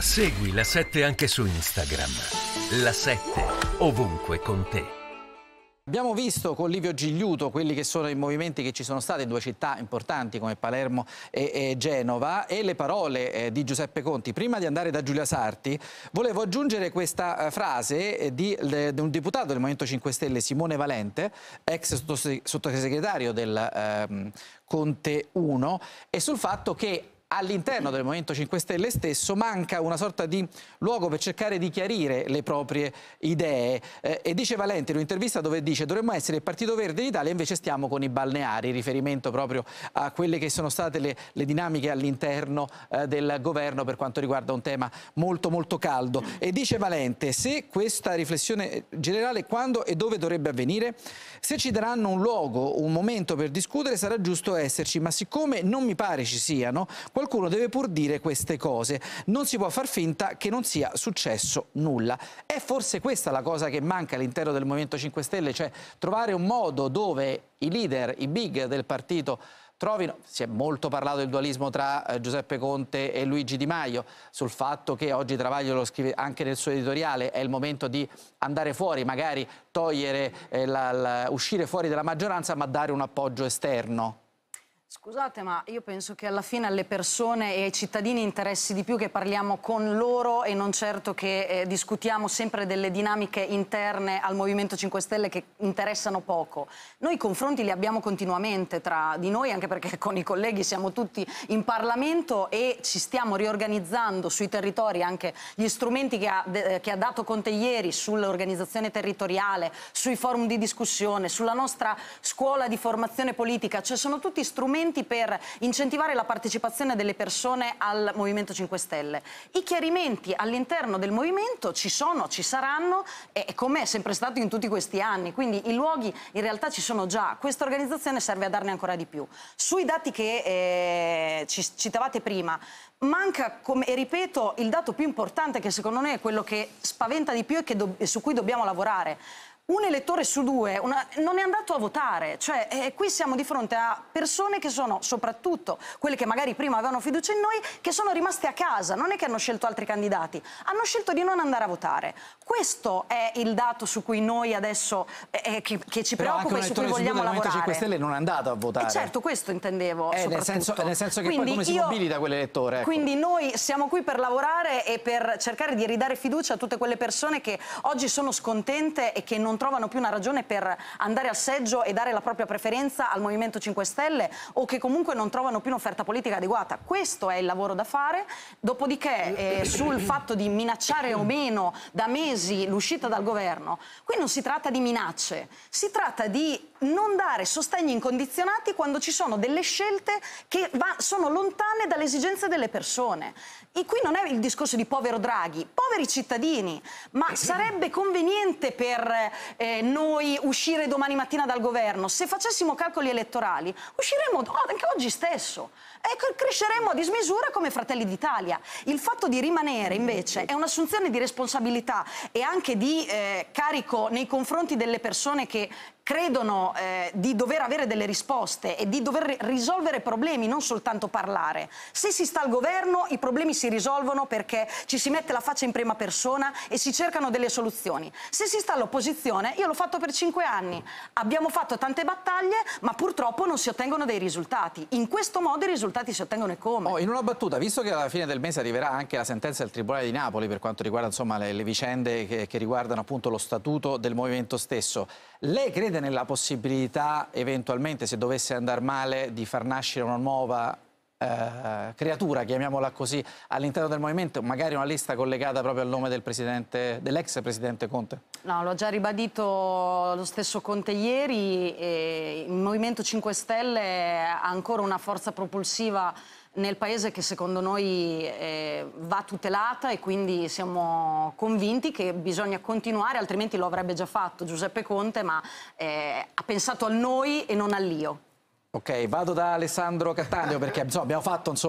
Segui la 7 anche su Instagram. La 7 ovunque con te. Abbiamo visto con Livio Gigliuto quelli che sono i movimenti che ci sono stati in due città importanti come Palermo e, e Genova e le parole eh, di Giuseppe Conti. Prima di andare da Giulia Sarti volevo aggiungere questa eh, frase eh, di, le, di, un deputato del Movimento 5 Stelle, Simone Valente, ex sottosegretario del ehm, Conte 1, e sul fatto che all'interno del Movimento 5 Stelle stesso manca una sorta di luogo per cercare di chiarire le proprie idee eh, e dice Valente in un'intervista dove dice dovremmo essere il Partito Verde d'Italia invece stiamo con i balneari, riferimento proprio a quelle che sono state le, le dinamiche all'interno eh, del governo per quanto riguarda un tema molto molto caldo e dice Valente se questa riflessione generale quando e dove dovrebbe avvenire se ci daranno un luogo, un momento per discutere sarà giusto esserci ma siccome non mi pare ci siano Qualcuno deve pur dire queste cose. Non si può far finta che non sia successo nulla. È forse questa la cosa che manca all'interno del Movimento 5 Stelle, cioè trovare un modo dove i leader, i big del partito trovino. Si è molto parlato del dualismo tra eh, Giuseppe Conte e Luigi Di Maio, sul fatto che oggi Travaglio lo scrive anche nel suo editoriale, è il momento di andare fuori, magari togliere, eh, la, la, uscire fuori dalla maggioranza ma dare un appoggio esterno. Scusate, ma io penso che alla fine alle persone e ai cittadini interessi di più che parliamo con loro e non certo che eh, discutiamo sempre delle dinamiche interne al Movimento 5 Stelle che interessano poco. Noi i confronti li abbiamo continuamente tra di noi, anche perché con i colleghi siamo tutti in Parlamento e ci stiamo riorganizzando sui territori anche gli strumenti che ha, de, eh, che ha dato Conte ieri sull'organizzazione territoriale, sui forum di discussione, sulla nostra scuola di formazione politica. Cioè sono tutti strumenti emendamenti per incentivare la partecipazione delle persone al Movimento 5 Stelle. I chiarimenti all'interno del Movimento ci sono, ci saranno, e come è sempre stato in tutti questi anni, quindi i luoghi in realtà ci sono già, questa organizzazione serve a darne ancora di più. Sui dati che eh, ci citavate prima, manca, come, e ripeto, il dato più importante che secondo me è quello che spaventa di più e, do, e su cui dobbiamo lavorare, un elettore su due una, non è andato a votare. Cioè, eh, qui siamo di fronte a persone che sono, soprattutto quelle che magari prima avevano fiducia in noi, che sono rimaste a casa, non è che hanno scelto altri candidati, hanno scelto di non andare a votare. Questo è il dato su cui noi adesso, eh, eh che, che, ci Però preoccupa e su cui vogliamo lavorare. Il 5 Stelle non è andato a votare. E eh, certo, questo intendevo eh, nel senso, nel senso, che quindi poi come si mobilita quell'elettore? Ecco. Quindi noi siamo qui per lavorare e per cercare di ridare fiducia a tutte quelle persone che oggi sono scontente e che non trovano più una ragione per andare al seggio e dare la propria preferenza al Movimento 5 Stelle o che comunque non trovano più un'offerta politica adeguata. Questo è il lavoro da fare, dopodiché eh, sul fatto di minacciare o meno da mesi l'uscita dal governo, qui non si tratta di minacce, si tratta di non dare sostegni incondizionati quando ci sono delle scelte che va, sono lontane dalle esigenze delle persone. E qui non è il discorso di povero Draghi, poveri cittadini, ma eh sarebbe conveniente per eh, noi uscire domani mattina dal governo, se facessimo calcoli elettorali, usciremmo oh, anche oggi stesso e ecco, cresceremmo a dismisura come Fratelli d'Italia. Il fatto di rimanere invece è un'assunzione di responsabilità e anche di eh, carico nei confronti delle persone che, credono eh, di dover avere delle risposte e di dover risolvere problemi, non soltanto parlare. Se si sta al governo i problemi si risolvono perché ci si mette la faccia in prima persona e si cercano delle soluzioni. Se si sta all'opposizione, io l'ho fatto per cinque anni, abbiamo fatto tante battaglie ma purtroppo non si ottengono dei risultati. In questo modo i risultati si ottengono e come? Oh, in una battuta, visto che alla fine del mese arriverà anche la sentenza del Tribunale di Napoli per quanto riguarda insomma, le, le, vicende che, che riguardano appunto lo statuto del movimento stesso, lei crede nella possibilità, eventualmente se dovesse andare male, di far nascere una nuova eh, creatura, chiamiamola così, all'interno del movimento, magari una lista collegata proprio al nome del presidente, dell'ex presidente Conte? No, l'ho già ribadito lo stesso Conte ieri, il Movimento 5 Stelle ha ancora una forza propulsiva nel paese che secondo noi eh, va tutelata e quindi siamo convinti che bisogna continuare, altrimenti lo avrebbe già fatto Giuseppe Conte, ma eh, ha pensato al noi e non all'io. Ok, vado da Alessandro Cattaneo perché abbiamo fatto insomma,